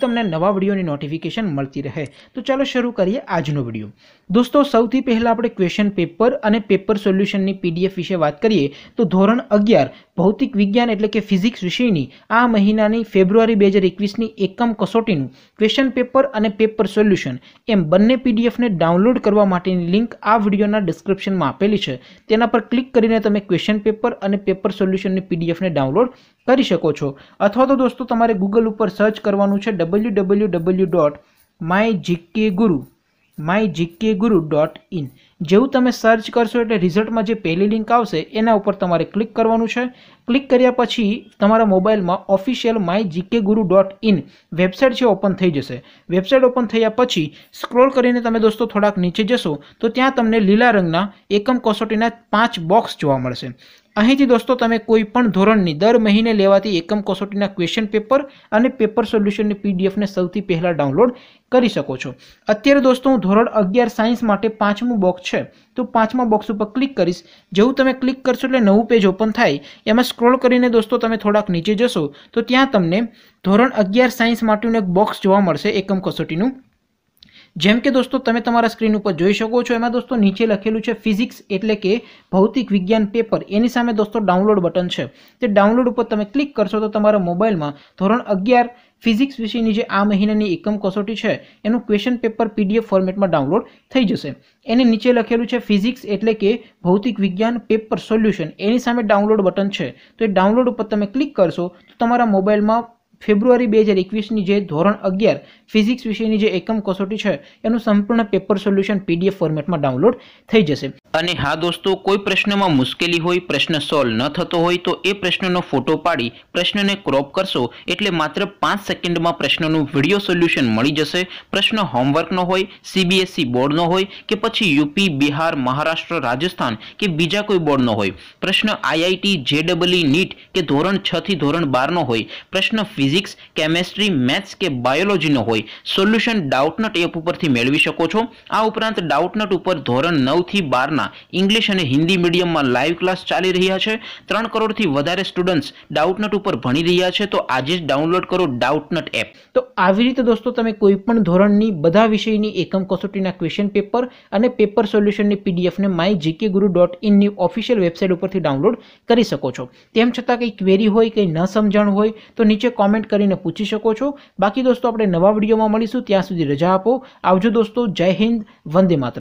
જેથી તમને નવા વિડીયોની નોટિફિકેશન મળતી રહે તો ચાલો શરૂ કરીએ આજનો વિડીયો દોસ્તો સૌથી પહેલાં આપણે ક્વેશ્ચન પેપર અને પેપર સોલ્યુશનની પીડીએફ વિશે વાત કરીએ તો ધોરણ અગિયાર ભૌતિક વિજ્ઞાન એટલે કે ફિઝિક્સ વિષયની આ મહિનાની ફેબ્રુઆરી બે હજાર એકવીસની એકમ કસોટીનું ક્વેશ્ચન પેપર અને પેપર સોલ્યુશન એમ બંને પીડીએફને ડાઉનલોડ કરવા માટેની લિંક આ વિડીયોના ડિસ્ક્રિપ્શનમાં આપેલી છે તેના પર ક્લિક કરીને તમે ક્વેશ્ચન પેપર અને પેપર સોલ્યુશનની પીડીએફને ડાઉનલોડ કરી શકો છો અથવા તો દોસ્તો તમારે ગૂગલ ઉપર સર્ચ કરવાનું છે W W W dot my GK Guru my GK Guru dot in જેવું તમે સર્ચ કરશો એટલે રિઝલ્ટમાં જે પહેલી લિંક આવશે એના ઉપર તમારે ક્લિક કરવાનું છે ક્લિક કર્યા પછી તમારા મોબાઈલમાં official my GK Guru dot in website છે ઓપન થઈ જશે વેબસાઇટ ઓપન થયા પછી સ્ક્રોલ કરીને તમે દોસ્તો થોડાક નીચે જશો તો ત્યાં તમને લીલા રંગના એકમ કસોટીના પાંચ બોક્સ જોવા મળશે અહીંથી દોસ્તો તમે કોઈ પણ ધોરણની દર મહિને લેવાથી એકમ કસોટીના ક્વેશ્ચન પેપર અને પેપર સોલ્યુશનની પીડીએફને સૌથી પહેલાં ડાઉનલોડ કરી શકો છો અત્યારે દોસ્તો હું ધોરણ અગિયાર સાયન્સ માટે પાંચમું બોક્સ છે તો પાંચમા બોક્સ ઉપર ક્લિક કરીશ જેવું તમે ક્લિક કરશો એટલે નવું પેજ ઓપન થાય એમાં સ્ક્રોલ કરીને દોસ્તો તમે થોડાક નીચે જશો તો ત્યાં તમને ધોરણ અગિયાર સાયન્સ માટેનું એક બોક્સ જોવા મળશે એકમ કસોટીનું જેમ કે દોસ્તો તમે તમારા સ્ક્રીન ઉપર જોઈ શકો છો એમાં દોસ્તો નીચે લખેલું છે ફિઝિક્સ એટલે કે ભૌતિક વિજ્ઞાન પેપર એની સામે દોસ્તો ડાઉનલોડ બટન છે તે ડાઉનલોડ ઉપર તમે ક્લિક કરશો તો તમારા મોબાઈલમાં ધોરણ અગિયાર ફિઝિક્સ વિશેની જે આ મહિનાની એકમ કસોટી છે એનું ક્વેશ્ચન પેપર પીડીએફ ફોર્મેટમાં ડાઉનલોડ થઈ જશે એને નીચે લખેલું છે ફિઝિક્સ એટલે કે ભૌતિક વિજ્ઞાન પેપર સોલ્યુશન એની સામે ડાઉનલોડ બટન છે તો એ ડાઉનલોડ ઉપર તમે ક્લિક કરશો તો તમારા મોબાઈલમાં ફેબ્રુઆરી બે હજાર એકવીસની જે ધોરણ અગિયાર ફિઝિક્સ વિષયની જે એકમ કસોટી છે એનું સંપૂર્ણ પેપર સોલ્યુશન પીડીએફ ફોર્મેટમાં ડાઉનલોડ થઈ જશે અને હા દોસ્તો કોઈ પ્રશ્નમાં મુશ્કેલી હોય પ્રશ્ન સોલ્વ ન થતો હોય તો એ પ્રશ્નનો ફોટો પાડી પ્રશ્નને ક્રોપ કરશો એટલે માત્ર પાંચ સેકન્ડમાં પ્રશ્નનું વિડીયો સોલ્યુશન મળી જશે પ્રશ્ન હોમવર્કનો હોય સીબીએસઈ બોર્ડનો હોય કે પછી યુપી બિહાર મહારાષ્ટ્ર રાજસ્થાન કે બીજા કોઈ બોર્ડનો હોય પ્રશ્ન આઈઆઈટી જેડબલઈ નીટ કે ધોરણ છથી ધોરણ બારનો હોય પ્રશ્ન ફિઝિક્સ ફિઝિક્સ કેમેસ્ટ્રી મેથ્સ કે બાયોલોજીનો હોય સોલ્યુશન ડાઉટનટ એપ ઉપરથી મેળવી શકો છો આ ઉપરાંત ડાઉટનટ ઉપર ધોરણ નવથી બારના ઇંગ્લિશ અને હિન્દી મીડિયમમાં લાઈવ ક્લાસ ચાલી રહ્યા છે ત્રણ કરોડથી વધારે સ્ટુડન્ટ્સ ડાઉટનટ ઉપર ભણી રહ્યા છે તો આજે જ ડાઉનલોડ કરો ડાઉટનટ એપ તો આવી રીતે દોસ્તો તમે કોઈપણ ધોરણની બધા વિષયની એકમ કસોટીના ક્વેશ્ચન પેપર અને પેપર સોલ્યુશનની પીડીએફને માય જીકે ગુરુ ડોટ ઇનની ઓફિશિયલ વેબસાઇટ ઉપરથી ડાઉનલોડ કરી શકો છો તેમ છતાં કંઈ ક્વેરી હોય કંઈ ન સમજણ હોય તો નીચે કોમેન્ટ કમેન્ટ કરીને પૂછી શકો છો બાકી દોસ્તો આપણે નવા વિડીયોમાં મળીશું ત્યાં સુધી રજા આપો આવજો દોસ્તો જય હિન્દ વંદે માત્ર